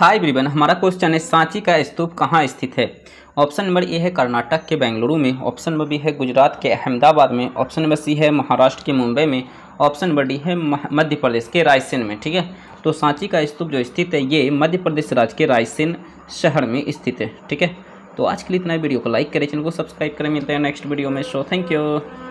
हाय ब्रिबन हमारा क्वेश्चन है सांची का स्तूप कहाँ स्थित है ऑप्शन नंबर ए है कर्नाटक के बेंगलुरु में ऑप्शन नंबर बी है गुजरात के अहमदाबाद में ऑप्शन नंबर सी है महाराष्ट्र के मुंबई में ऑप्शन नंबर डी है मध्य प्रदेश के रायसेन में ठीक है तो सांची का स्तूप जो स्थित है ये मध्य प्रदेश राज्य के रायसेन शहर में स्थित है ठीक है तो आज के लिए इतना वीडियो को लाइक करें चैनल को सब्सक्राइब करें मिलते हैं नेक्स्ट वीडियो में शो थैंक यू